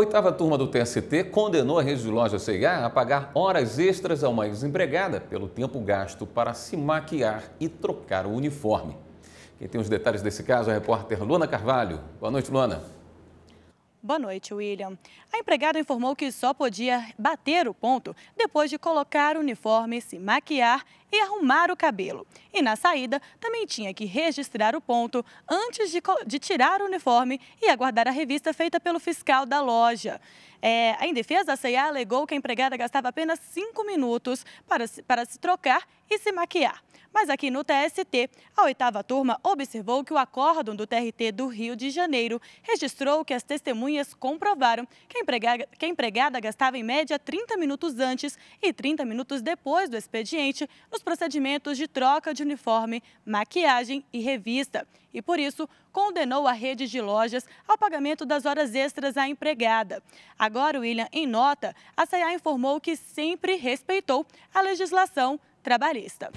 Oitava turma do TST condenou a rede de lojas C&A a pagar horas extras a uma ex-empregada pelo tempo gasto para se maquiar e trocar o uniforme. Quem tem os detalhes desse caso é a repórter Luana Carvalho. Boa noite, Luana. Boa noite, William. A empregada informou que só podia bater o ponto depois de colocar o uniforme, se maquiar e arrumar o cabelo. E na saída, também tinha que registrar o ponto antes de, de tirar o uniforme e aguardar a revista feita pelo fiscal da loja. É, em defesa, a CEA alegou que a empregada gastava apenas cinco minutos para, para se trocar e se maquiar. Mas aqui no TST, a oitava turma observou que o acórdão do TRT do Rio de Janeiro registrou que as testemunhas comprovaram que a empregada, que a empregada gastava em média 30 minutos antes e 30 minutos depois do expediente nos procedimentos de troca de uniforme, maquiagem e revista. E por isso, condenou a rede de lojas ao pagamento das horas extras à empregada. Agora, William, em nota, a SAIA informou que sempre respeitou a legislação trabalhista.